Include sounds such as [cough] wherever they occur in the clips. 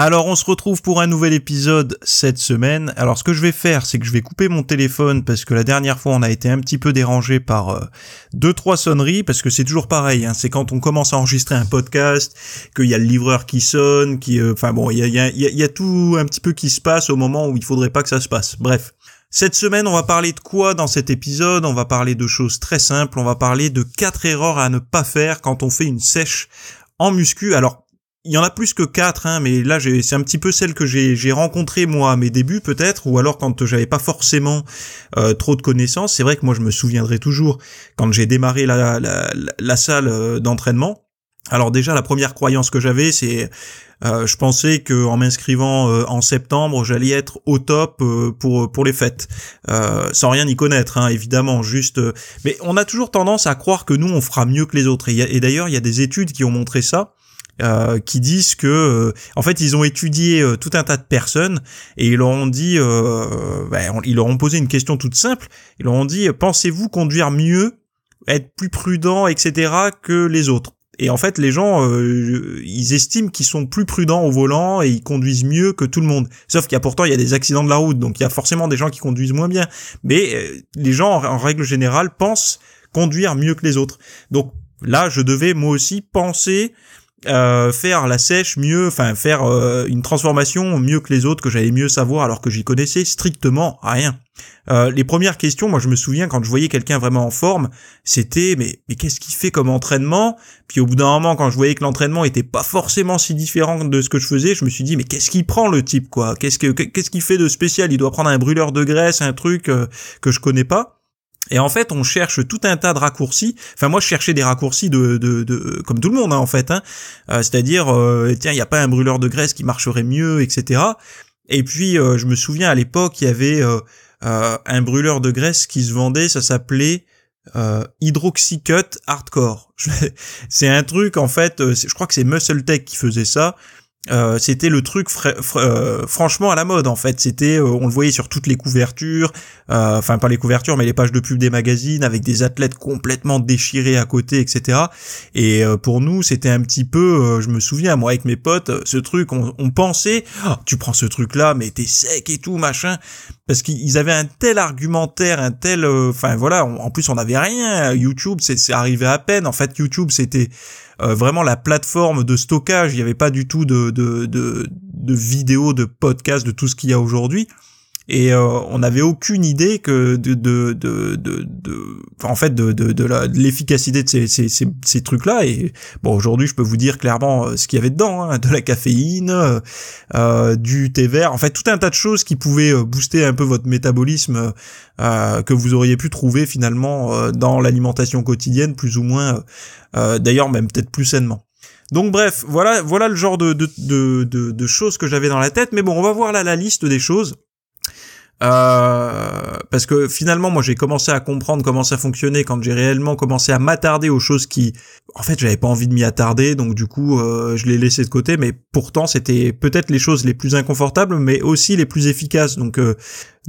Alors on se retrouve pour un nouvel épisode cette semaine. Alors ce que je vais faire, c'est que je vais couper mon téléphone parce que la dernière fois on a été un petit peu dérangé par euh, deux trois sonneries parce que c'est toujours pareil. Hein. c'est quand on commence à enregistrer un podcast qu'il y a le livreur qui sonne, qui, euh, enfin bon, il y a, y a tout un petit peu qui se passe au moment où il faudrait pas que ça se passe. Bref. Cette semaine, on va parler de quoi dans cet épisode On va parler de choses très simples. On va parler de quatre erreurs à ne pas faire quand on fait une sèche en muscu. Alors il y en a plus que quatre, hein, mais là c'est un petit peu celle que j'ai rencontrée moi à mes débuts peut-être, ou alors quand j'avais pas forcément euh, trop de connaissances. C'est vrai que moi je me souviendrai toujours quand j'ai démarré la, salle euh, d'entraînement. Alors déjà la première croyance que j'avais c'est euh, je pensais que en m'inscrivant en septembre, j'allais être au top pour pour les fêtes, sans rien y connaître, hein, évidemment. Juste, mais on a toujours tendance à croire que nous on fera mieux que les autres. et d'ailleurs, il y a des études qui ont montré ça. Euh, qui disent que euh, en fait ils ont étudié euh, tout un tas de personnes et ils leur ont dit ben, ils leur ont posé une question toute simple ils leur ont dit pensez-vous conduire mieux être plus prudent etc que les autres et en fait les gens ils estiment qu'ils sont plus prudents au volant et ils conduisent mieux que tout le monde sauf qu'il y a pourtant il y a des accidents de la route donc il y a forcément des gens qui conduisent moins bien mais les gens en règle générale pensent conduire mieux que les autres donc là je devais moi aussi penser euh, faire la sèche mieux, enfin faire euh, une transformation mieux que les autres que j'allais mieux savoir alors que j'y connaissais strictement rien. Euh, les premières questions, moi je me souviens quand je voyais quelqu'un vraiment en forme, c'était mais, mais qu'est-ce qu'il fait comme entraînement Puis au bout d'un moment quand je voyais que l'entraînement était pas forcément si différent de ce que je faisais, je me suis dit mais qu'est-ce qu'il prend le type quoi Qu'est-ce que qu'est-ce qu'il fait de spécial Il doit prendre un brûleur de graisse, un truc que je connais pas. Et en fait, on cherche tout un tas de raccourcis. Enfin, moi, je cherchais des raccourcis de, de, comme tout le monde, hein, en fait. Hein. Euh, c'est-à-dire, euh, tiens, il n'y a pas un brûleur de graisse qui marcherait mieux, etc. Et puis, euh, je me souviens à l'époque, il y avait un brûleur de graisse qui se vendait. Ça s'appelait Hydroxycut Hardcore. [laughs] c'est un truc, en fait. Je crois que c'est Muscle Tech qui faisait ça. Euh, c'était le truc euh, franchement à la mode en fait. C'était, euh, on le voyait sur toutes les couvertures, enfin pas les couvertures, mais les pages de pub des magazines avec des athlètes complètement déchirés à côté, etc. Et pour nous, c'était un petit peu, je me souviens moi avec mes potes, ce truc, on, pensait, ah, tu prends ce truc là, mais t'es sec et tout machin, parce qu'ils avaient un tel argumentaire, un tel, enfin voilà, en plus on n'avait rien. YouTube, c'est arrivé à peine. En fait, YouTube, c'était euh, vraiment la plateforme de stockage. Il n'y avait pas du tout de, de, de vidéos, de podcasts, de tout ce qu'il y a aujourd'hui et euh, on n'avait aucune idée que de de de, de, en fait de de, de l'efficacité de ces, ces, ces, trucs là et bon aujourd'hui je peux vous dire clairement euh, ce qu'il y avait dedans hein, de la caféine euh, du thé vert en fait tout un tas de choses qui pouvaient booster un peu votre métabolisme que vous auriez pu trouver finalement dans l'alimentation quotidienne plus ou moins d'ailleurs même peut-être plus sainement donc bref, voilà, voilà le genre de, de, de, de, de choses que j'avais dans la tête. Mais bon, on va voir là la liste des choses. Euh, parce que finalement, moi, j'ai commencé à comprendre comment ça fonctionnait quand j'ai réellement commencé à m'attarder aux choses qui, en fait, j'avais pas envie de m'y attarder, donc du coup, euh, je l'ai laissé de côté. Mais pourtant, c'était peut-être les choses les plus inconfortables, mais aussi les plus efficaces. Donc, euh,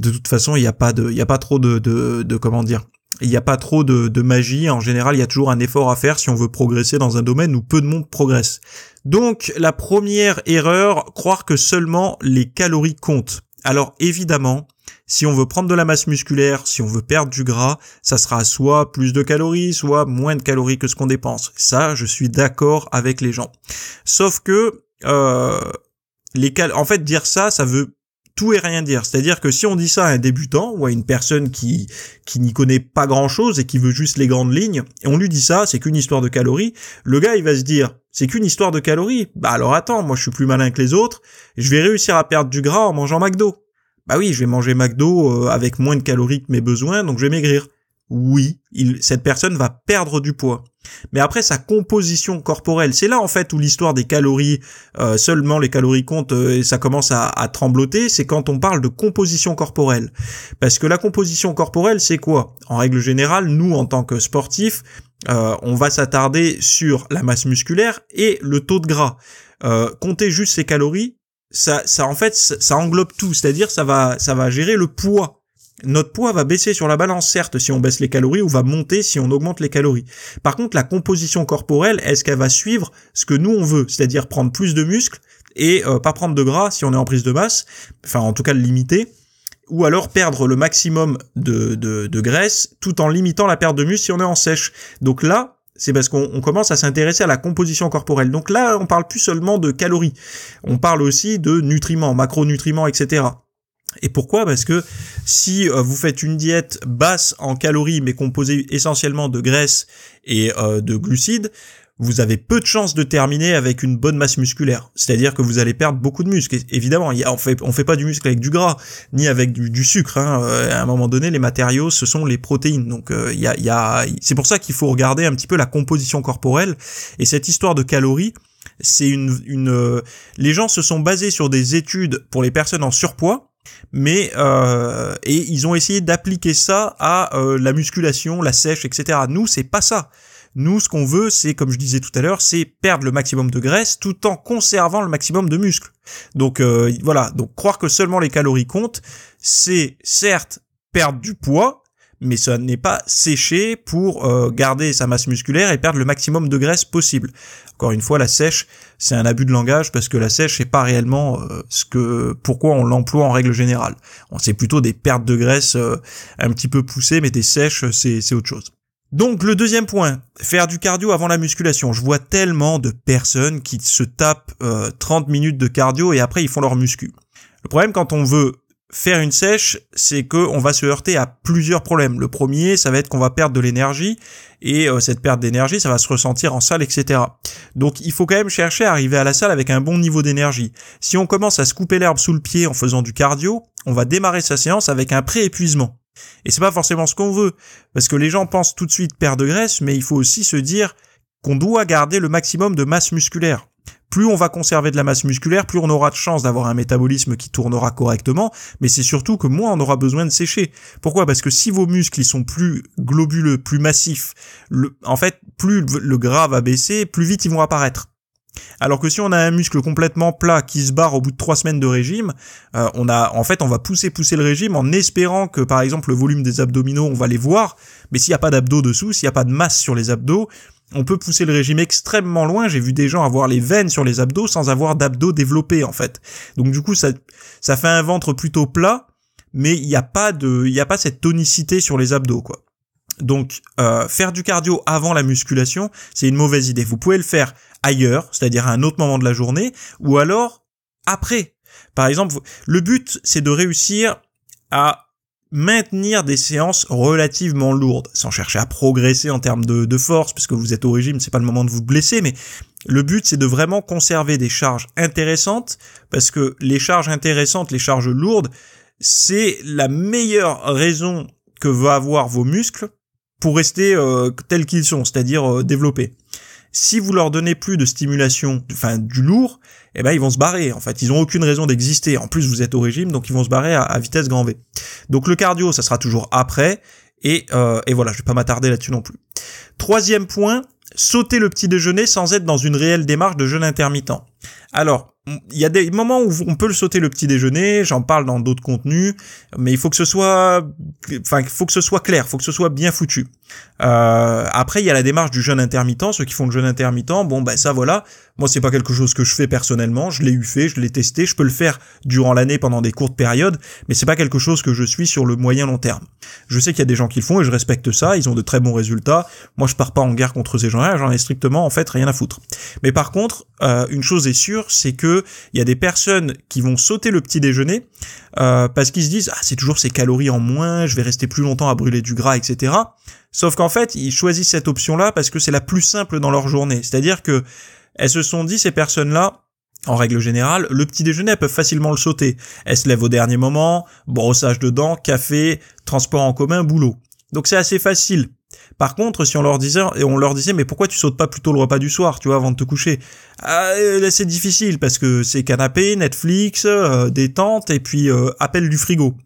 de toute façon, il n'y a pas de, il a pas trop de, de, de comment dire. Il n'y a pas trop de, de magie. En général, il y a toujours un effort à faire si on veut progresser dans un domaine où peu de monde progresse. Donc, la première erreur, croire que seulement les calories comptent. Alors évidemment, si on veut prendre de la masse musculaire, si on veut perdre du gras, ça sera soit plus de calories, soit moins de calories que ce qu'on dépense. Ça, je suis d'accord avec les gens. Sauf que euh, les en fait, dire ça, ça veut tout et rien dire. C'est-à-dire que si on dit ça à un débutant ou à une personne qui qui n'y connaît pas grand-chose et qui veut juste les grandes lignes, et on lui dit ça, c'est qu'une histoire de calories, le gars il va se dire c'est qu'une histoire de calories. Bah alors attends, moi je suis plus malin que les autres, je vais réussir à perdre du gras en mangeant McDo. Bah oui, je vais manger McDo euh, avec moins de calories que mes besoins, donc je vais maigrir. Oui, cette personne va perdre du poids. Mais après sa composition corporelle, c'est là en fait où l'histoire des calories, euh, seulement les calories comptent euh, et ça commence à, trembloter, c'est quand on parle de composition corporelle. Parce que la composition corporelle, c'est quoi En règle générale, nous en tant que sportifs, on va s'attarder sur la masse musculaire et le taux de gras. compter juste ces calories, ça, ça en fait, ça, englobe tout. C'est-à-dire, ça va, ça va gérer le poids. Notre poids va baisser sur la balance, certes, si on baisse les calories, ou va monter si on augmente les calories. Par contre, la composition corporelle, est-ce qu'elle va suivre ce que nous on veut, c'est-à-dire prendre plus de muscles et euh, pas prendre de gras si on est en prise de masse, enfin en tout cas le limiter, ou alors perdre le maximum de, de, de graisse tout en limitant la perte de muscle si on est en sèche. Donc là, c'est parce qu'on commence à s'intéresser à la composition corporelle. Donc là, on parle plus seulement de calories, on parle aussi de nutriments, macronutriments, etc. Et pourquoi Parce que si euh, vous faites une diète basse en calories mais composée essentiellement de graisse et euh, de glucides, vous avez peu de chances de terminer avec une bonne masse musculaire. C'est-à-dire que vous allez perdre beaucoup de muscles. Évidemment, on fait, fait pas du muscle avec du gras, ni avec du, sucre. Hein. Euh, à un moment donné, les matériaux, ce sont les protéines. Donc, euh, il a... c'est pour ça qu'il faut regarder un petit peu la composition corporelle et cette histoire de calories. C'est une, euh, les gens se sont basés sur des études pour les personnes en surpoids mais et ils ont essayé d'appliquer ça à la musculation, la sèche, etc. Nous, c'est pas ça. Nous, ce qu'on veut, c'est, comme je disais tout à l'heure, c'est perdre le maximum de graisse tout en conservant le maximum de muscles. Donc euh, voilà, donc croire que seulement les calories comptent, c'est certes perdre du poids, mais ça n'est pas sécher pour euh, garder sa masse musculaire et perdre le maximum de graisse possible. Encore une fois, la sèche, c'est un abus de langage parce que la sèche, n'est pas réellement euh, ce que, pourquoi on l'emploie en règle générale. On sait plutôt des pertes de graisse un petit peu poussées, mais des sèches, c'est autre chose. Donc le deuxième point, faire du cardio avant la musculation. Je vois tellement de personnes qui se tapent 30 euh, minutes de cardio et après ils font leur muscu. Le problème quand on veut faire une sèche, c'est que va se heurter à plusieurs problèmes. Le premier, ça va être qu'on va perdre de l'énergie et euh, cette perte d'énergie, ça va se ressentir en salle, etc. Donc il faut quand même chercher à arriver à la salle avec un bon niveau d'énergie. Si on commence à se couper l'herbe sous le pied en faisant du cardio, on va démarrer sa séance avec un pré-épuisement. Et c'est pas forcément ce qu'on veut, parce que les gens pensent tout de suite perte de graisse, mais il faut aussi se dire qu'on doit garder le maximum de masse musculaire. Plus on va conserver de la masse musculaire, plus on aura de chance d'avoir un métabolisme qui tournera correctement, mais c'est surtout que moins on aura besoin de sécher. Pourquoi Parce que si vos muscles ils sont plus globuleux, plus massifs, en fait, plus le gras va baisser, plus vite ils vont apparaître. Alors que si on a un muscle complètement plat qui se barre au bout de trois semaines de régime, euh, on a en fait on va pousser pousser le régime en espérant que par exemple le volume des abdominaux on va les voir, mais s'il n'y a pas d'abdos dessous, s'il n'y a pas de masse sur les abdos, on peut pousser le régime extrêmement loin. J'ai vu des gens avoir les veines sur les abdos sans avoir d'abdos développés en fait. Donc du coup ça ça fait un ventre plutôt plat, mais il n'y a pas de il a pas cette tonicité sur les abdos quoi. Donc euh, faire du cardio avant la musculation, c'est une mauvaise idée. Vous pouvez le faire ailleurs, c'est-à-dire à un autre moment de la journée, ou alors après. Par exemple, le but, c'est de réussir à maintenir des séances relativement lourdes, sans chercher à progresser en termes de, force, puisque vous êtes au régime, c'est pas le moment de vous blesser, mais le but c'est de vraiment conserver des charges intéressantes, parce que les charges intéressantes, les charges lourdes, c'est la meilleure raison que va avoir vos muscles pour rester euh, tels qu'ils sont, c'est-à-dire euh, développés si vous leur donnez plus de stimulation, enfin du lourd, eh ben ils vont se barrer. En fait, ils ont aucune raison d'exister. En plus, vous êtes au régime, donc ils vont se barrer à, vitesse grand V. Donc le cardio, ça sera toujours après. Et, euh, et voilà, je vais pas m'attarder là-dessus non plus. Troisième point, sauter le petit déjeuner sans être dans une réelle démarche de jeûne intermittent. Alors, il y a des moments où on peut le sauter le petit déjeuner, j'en parle dans d'autres contenus, mais il faut que ce soit, enfin, il faut que ce soit clair, faut que ce soit bien foutu. Euh, après, il y a la démarche du jeûne intermittent, ceux qui font le jeûne intermittent, bon, ben ça voilà, moi, c'est pas quelque chose que je fais personnellement. Je l'ai eu fait, je l'ai testé. Je peux le faire durant l'année pendant des courtes périodes, mais c'est pas quelque chose que je suis sur le moyen long terme. Je sais qu'il y a des gens qui le font et je respecte ça. Ils ont de très bons résultats. Moi, je pars pas en guerre contre ces gens-là. J'en ai strictement en fait rien à foutre. Mais par contre, euh, une chose est sûre, c'est que il y a des personnes qui vont sauter le petit déjeuner euh, parce qu'ils se disent ah c'est toujours ces calories en moins, je vais rester plus longtemps à brûler du gras, etc. Sauf qu'en fait, ils choisissent cette option-là parce que c'est la plus simple dans leur journée. C'est-à-dire que elles se sont dit, ces personnes-là, en règle générale, le petit déjeuner, elles peuvent facilement le sauter. Elles se lèvent au dernier moment, brossage de dents, café, transport en commun, boulot. Donc c'est assez facile. Par contre, si on leur disait, et on leur disait, mais pourquoi tu sautes pas plutôt le repas du soir, tu vois, avant de te coucher ah, euh, C'est difficile parce que c'est canapé, Netflix, euh, détente et puis euh, appel du frigo.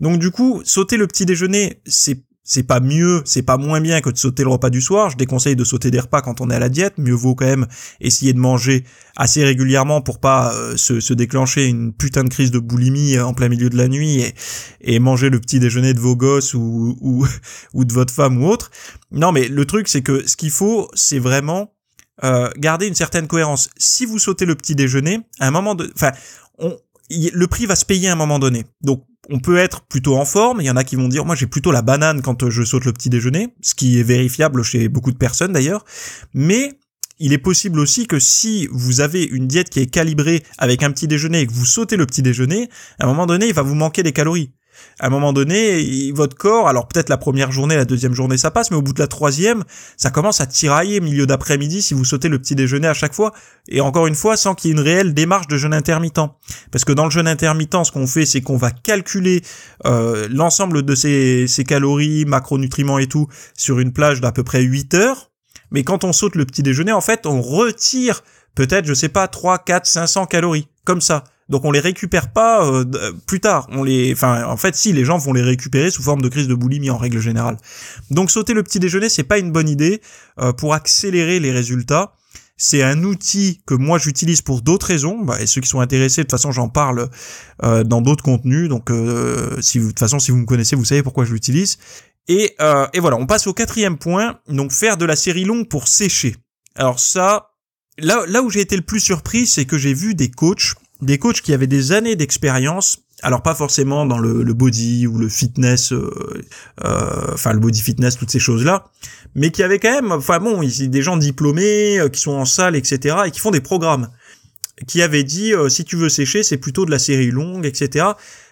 Donc du coup, sauter le petit déjeuner, c'est c'est pas mieux, c'est pas moins bien que de sauter le repas du soir. Je déconseille de sauter des repas quand on est à la diète. Mieux vaut quand même essayer de manger assez régulièrement pour pas euh, se, déclencher une putain de crise de boulimie euh, en plein milieu de la nuit et, et manger le petit déjeuner de vos gosses ou, ou, [laughs] ou de votre femme ou autre. Non, mais le truc, c'est que ce qu'il faut, c'est vraiment euh, garder une certaine cohérence. Si vous sautez le petit déjeuner, à un moment de, enfin, on, le prix va se payer à un moment donné. Donc on peut être plutôt en forme, il y en a qui vont dire moi j'ai plutôt la banane quand euh, je saute le petit déjeuner, ce qui est vérifiable chez beaucoup de personnes d'ailleurs, mais il est possible aussi que si vous avez une diète qui est calibrée avec un petit déjeuner et que vous sautez le petit déjeuner, à un moment donné, il va vous manquer des calories. À un moment donné, votre corps, alors peut-être la première journée, la deuxième journée, ça passe, mais au bout de la troisième, ça commence à tirailler milieu d'après-midi si vous sautez le petit déjeuner à chaque fois. Et encore une fois, sans qu'il y ait une réelle démarche de jeûne intermittent. Parce que dans le jeûne intermittent, ce qu'on fait, c'est qu'on va calculer euh, l'ensemble de ces, ces calories, macronutriments et tout, sur une plage d'à peu près 8 heures. Mais quand on saute le petit déjeuner, en fait, on retire peut-être, je sais pas, 3, 4, 500 calories. Comme ça. Donc on les récupère pas euh, euh, plus tard. On les, enfin, en fait, si les gens vont les récupérer sous forme de crise de boulimie en règle générale. Donc sauter le petit déjeuner, c'est pas une bonne idée euh, pour accélérer les résultats. C'est un outil que moi j'utilise pour d'autres raisons. Bah, et ceux qui sont intéressés, de toute façon, j'en parle dans d'autres contenus. Donc, si vous, de toute façon, si vous me connaissez, vous savez pourquoi je l'utilise. Et, voilà, on passe au quatrième point. Donc faire de la série longue pour sécher. Alors ça, là, là où j'ai été le plus surpris, c'est que j'ai vu des coachs des coachs qui avaient des années d'expérience alors pas forcément dans le, body ou le fitness, euh, euh, enfin le body fitness, toutes ces choses-là, mais qui avaient quand même, enfin bon, des gens diplômés, euh, qui sont en salle, etc., et qui font des programmes qui avait dit euh, si tu veux sécher, c'est plutôt de la série longue, etc.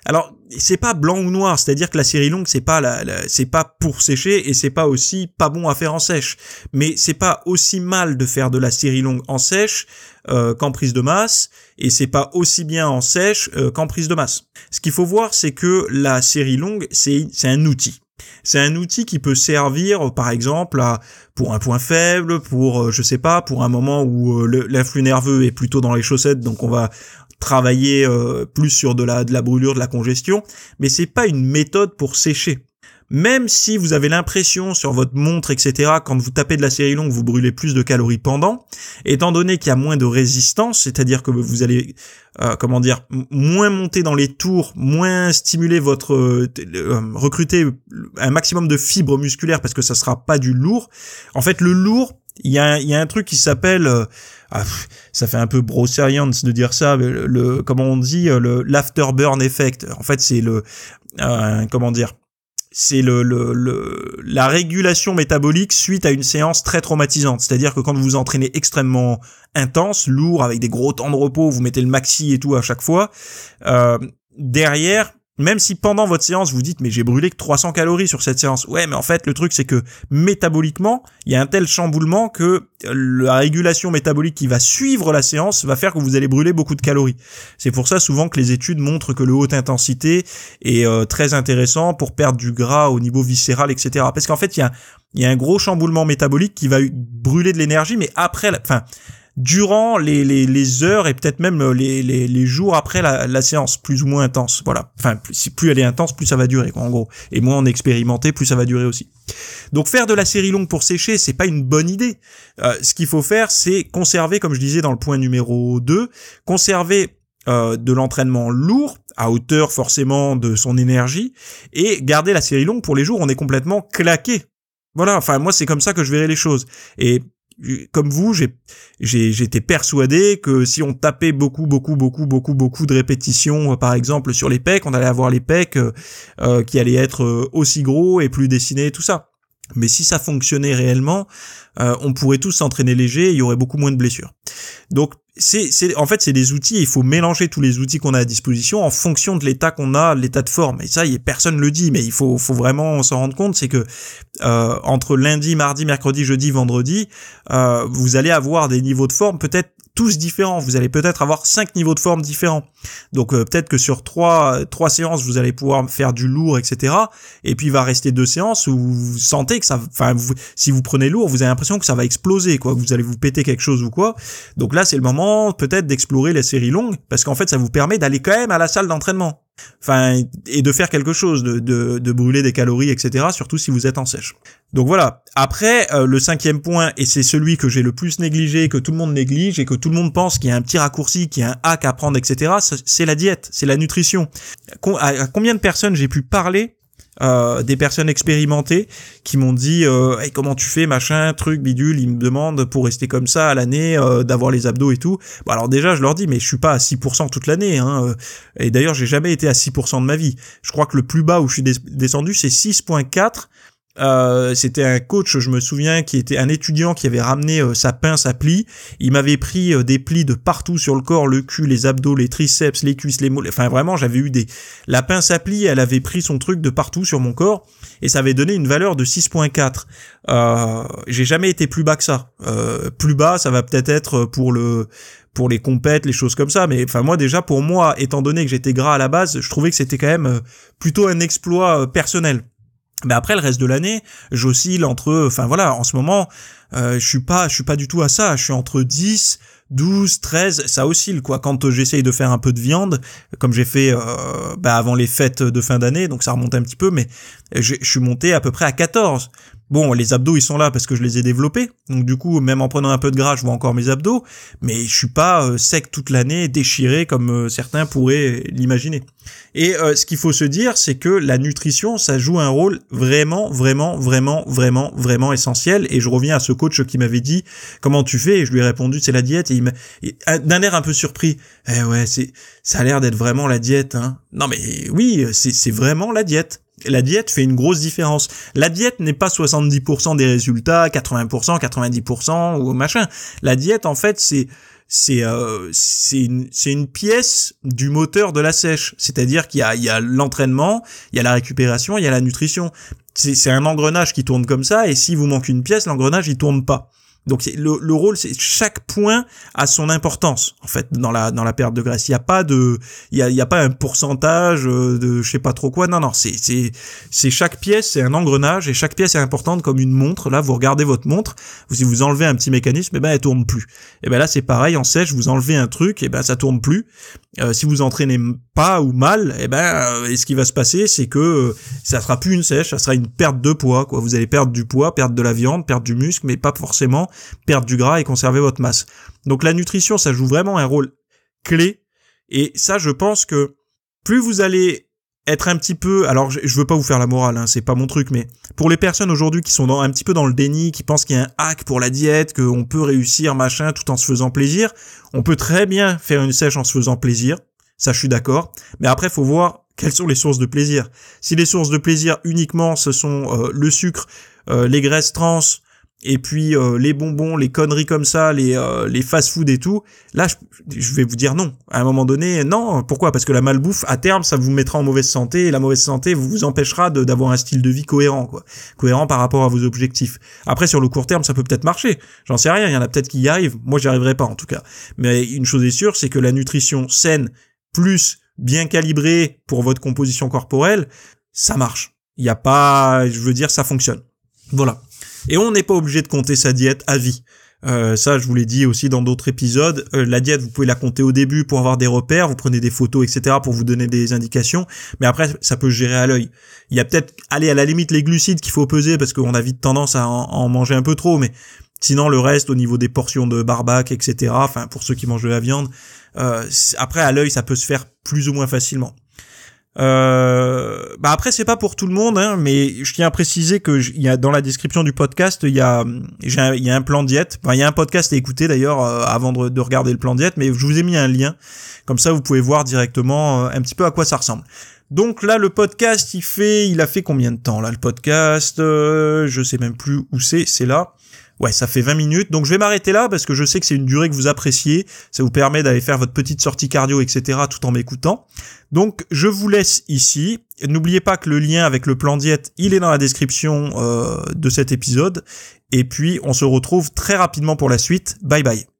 Alors c'est pas blanc ou noir, c'est-à-dire que la série longue c'est pas la, c'est pas pour sécher et c'est pas aussi pas bon à faire en sèche. Mais c'est pas aussi mal de faire de la série longue en sèche euh, qu'en prise de masse et c'est pas aussi bien en sèche euh, qu'en prise de masse. Ce qu'il faut voir c'est que la série longue c'est c'est un outil. C'est un outil qui peut servir, euh, par exemple, pour un point faible, pour, euh, je sais pas, pour un moment où euh, l'afflux nerveux est plutôt dans les chaussettes, donc on va travailler plus sur de la, de la brûlure, de la congestion, mais c'est pas une méthode pour sécher même si vous avez l'impression sur votre montre, etc., quand vous tapez de la série longue, vous brûlez plus de calories pendant, étant donné qu'il y a moins de résistance, c'est-à-dire que vous allez, euh, comment dire, moins monter dans les tours, moins stimuler votre, euh, recruter un maximum de fibres musculaires parce que ça sera pas du lourd. En fait, le lourd, il y a, y a, un truc qui s'appelle, euh, ah, ça fait un peu bro science de dire ça, mais le, comment on dit, le l'afterburn effect. En fait, c'est le, comment dire c'est le, la régulation métabolique suite à une séance très traumatisante. C'est-à-dire que quand vous vous entraînez extrêmement intense, lourd, avec des gros temps de repos, vous mettez le maxi et tout à chaque fois, euh, derrière, même si pendant votre séance vous dites mais j'ai brûlé que 300 calories sur cette séance. Ouais, mais en fait le truc c'est que métaboliquement, il y a un tel chamboulement que euh, la régulation métabolique qui va suivre la séance va faire que vous allez brûler beaucoup de calories. C'est pour ça souvent que les études montrent que le haute intensité est euh, très intéressant pour perdre du gras au niveau viscéral, etc. Parce qu'en fait il y a, y a un gros chamboulement métabolique qui va brûler de l'énergie, mais après, la, enfin durant les, les, heures et peut-être même euh, les, les, les, jours après la, séance, plus ou moins intense. Voilà. Enfin, plus, plus elle est intense, plus ça va durer, en gros. Et moins on expérimente plus ça va durer aussi. Donc faire de la série longue pour sécher, c'est pas une bonne idée. Euh, ce qu'il faut faire, c'est conserver, comme je disais dans le point numéro 2, conserver euh, de l'entraînement lourd à hauteur forcément de son énergie et garder la série longue pour les jours où on est complètement claqué. Voilà, enfin moi c'est comme ça que je verrais les choses. Et comme vous, j'ai, j'étais persuadé que si on tapait beaucoup, beaucoup, beaucoup, beaucoup, beaucoup de répétitions, euh, par exemple sur les pecs, on allait avoir les pecs euh, euh, qui allaient être aussi gros et plus dessinés, tout ça. Mais si ça fonctionnait réellement, on pourrait tous s'entraîner léger, il y aurait beaucoup moins de blessures. Donc c'est, en fait, c'est des outils. Il faut mélanger tous les outils qu'on a à disposition en fonction de l'état qu'on a, l'état de forme. Et ça, y, personne le dit, mais il faut, faut vraiment s'en rendre compte. C'est que euh, entre lundi, mardi, mercredi, jeudi, vendredi, euh, vous allez avoir des niveaux de forme peut-être tous différents. Vous allez peut-être avoir cinq niveaux de forme différents. Donc euh, peut-être que sur trois trois séances vous allez pouvoir faire du lourd, etc. Et puis il va rester deux séances où vous sentez que ça, enfin si vous prenez lourd, vous avez l'impression que ça va exploser, quoi, vous allez vous péter quelque chose ou quoi. Donc là c'est le moment peut-être d'explorer les séries longues parce qu'en fait ça vous permet d'aller quand même à la salle d'entraînement. Enfin, et de faire quelque chose, de, de, brûler des calories, etc. Surtout si vous êtes en sèche. Donc voilà. Après, euh, le cinquième point, et c'est celui que j'ai le plus négligé, que tout le monde néglige, et que tout le monde pense qu'il y a un petit raccourci, qu'il y a un hack à prendre, etc. C'est la diète, c'est la nutrition. À combien de personnes j'ai pu parler des personnes expérimentées qui m'ont dit euh, comment tu fais machin truc bidule ils me demandent pour rester comme ça à l'année euh, d'avoir les abdos et tout bon, alors déjà je leur dis mais je suis pas à 6% toute l'année hein, euh, et d'ailleurs j'ai jamais été à 6% de ma vie je crois que le plus bas où je suis descendu c'est 6.4 euh, c'était un coach, je me souviens, qui était un étudiant qui avait ramené euh, sa pince à plis. Il m'avait pris euh, des plis de partout sur le corps, le cul, les abdos, les triceps, les cuisses, les mollets. Enfin, vraiment, j'avais eu des. La pince à plis, elle avait pris son truc de partout sur mon corps et ça avait donné une valeur de 6.4. J'ai jamais été plus bas que ça. plus bas, ça va peut-être être pour le pour les compètes, les choses comme ça. Mais enfin moi déjà pour moi, étant donné que j'étais gras à la base, je trouvais que c'était quand même plutôt un exploit personnel. Mais après le reste de l'année, j'oscille entre, enfin voilà, en ce moment, euh, je suis pas, je suis pas du tout à ça. Je suis entre 10, 12, 13, ça oscille quoi. Quand euh, j'essaye de faire un peu de viande, comme j'ai fait euh, bah, avant les fêtes de fin d'année, donc ça remonte un petit peu, mais je suis monté à peu près à 14. Bon, les abdos, ils sont là parce que je les ai développés. Donc du coup, même en prenant un peu de gras, je vois encore mes abdos. Mais je suis pas euh, sec toute l'année, déchiré comme euh, certains pourraient l'imaginer. Et euh, ce qu'il faut se dire, c'est que la nutrition, ça joue un rôle vraiment, vraiment, vraiment, vraiment, vraiment essentiel. Et je reviens à ce coach qui m'avait dit comment tu fais. Et je lui ai répondu c'est la diète. Et il m'a ah, d'un air un peu surpris. Eh ouais, c'est ça a l'air d'être vraiment la diète. Hein. Non mais oui, c'est vraiment la diète la diète fait une grosse différence. La diète n'est pas 70% des résultats, 80%, 90% ou machin. La diète, en fait, c'est c'est euh, c'est une, pièce du moteur de la sèche. C'est-à-dire qu'il y a l'entraînement, il, y a la récupération, il y a la nutrition. C'est un engrenage qui tourne comme ça, et si vous manque une pièce, l'engrenage il tourne pas. Donc le, rôle, c'est chaque point a son importance en fait dans la dans la perte de graisse. Il y a pas de il y a, il y a pas un pourcentage euh, de je sais pas trop quoi. Non non, c'est c'est c'est chaque pièce, c'est un engrenage et chaque pièce est importante comme une montre. Là, vous regardez votre montre, vous, si vous enlevez un petit mécanisme, eh ben elle tourne plus. Et eh ben là c'est pareil en sèche, vous enlevez un truc, et eh ben ça tourne plus. Euh, si vous entraînez pas ou mal, et eh ben, euh, et ce qui va se passer, c'est que euh, ça sera plus une sèche, ça sera une perte de poids, quoi. Vous allez perdre du poids, perdre de la viande, perdre du muscle, mais pas forcément perdre du gras et conserver votre masse. Donc la nutrition, ça joue vraiment un rôle clé. Et ça, je pense que plus vous allez être un petit peu, alors je, veux pas vous faire la morale, hein, c'est pas mon truc, mais pour les personnes aujourd'hui qui sont dans, un petit peu dans le déni, qui pensent qu'il y a un hack pour la diète, qu'on peut réussir machin tout en se faisant plaisir, on peut très bien faire une sèche en se faisant plaisir, ça, je suis d'accord. Mais après, faut voir quelles sont les sources de plaisir. Si les sources de plaisir uniquement, ce sont euh, le sucre, euh, les graisses trans, et puis euh, les bonbons, les conneries comme ça, les, les fast-food et tout, là je, vais vous dire non. À un moment donné, non. Pourquoi Parce que la malbouffe, à terme, ça vous mettra en mauvaise santé, et la mauvaise santé vous, vous empêchera d'avoir un style de vie cohérent, quoi. Cohérent par rapport à vos objectifs. Après, sur le court terme, ça peut peut-être marcher. J'en sais rien, il y en a peut-être qui y arrivent. Moi, j'y arriverai pas, en tout cas. Mais une chose est sûre, c'est que la nutrition saine plus bien calibré pour votre composition corporelle, ça marche. Il n'y a pas, je veux dire, ça fonctionne. Voilà. Et on n'est pas obligé de compter sa diète à vie. Euh, ça, je vous l'ai dit aussi dans d'autres épisodes. Euh, la diète, vous pouvez la compter au début pour avoir des repères, vous prenez des photos, etc., pour vous donner des indications. Mais après, ça peut gérer à l'œil. Il y a peut-être, allez, à la limite, les glucides qu'il faut peser parce qu'on a vite tendance à en manger un peu trop. Mais Sinon, le reste au niveau des portions de barbac, etc. Enfin, pour ceux qui mangent de la viande, euh, après à l'œil, ça peut se faire plus ou moins facilement. Euh, bah après c'est pas pour tout le monde, hein, mais je tiens à préciser que il y a dans la description du podcast il y a il un plan diète. il y a un podcast à écouter d'ailleurs euh, avant de, regarder le plan diète, mais je vous ai mis un lien comme ça vous pouvez voir directement euh, un petit peu à quoi ça ressemble. Donc là le podcast il fait il a fait combien de temps là le podcast Je sais même plus où c'est, c'est là ouais, ça fait 20 minutes. Donc je vais m'arrêter là parce que je sais que c'est une durée que vous appréciez. Ça vous permet d'aller faire votre petite sortie cardio, etc. tout en m'écoutant. Donc je vous laisse ici. N'oubliez pas que le lien avec le plan diète, il est dans la description euh, de cet épisode. Et puis on se retrouve très rapidement pour la suite. Bye bye.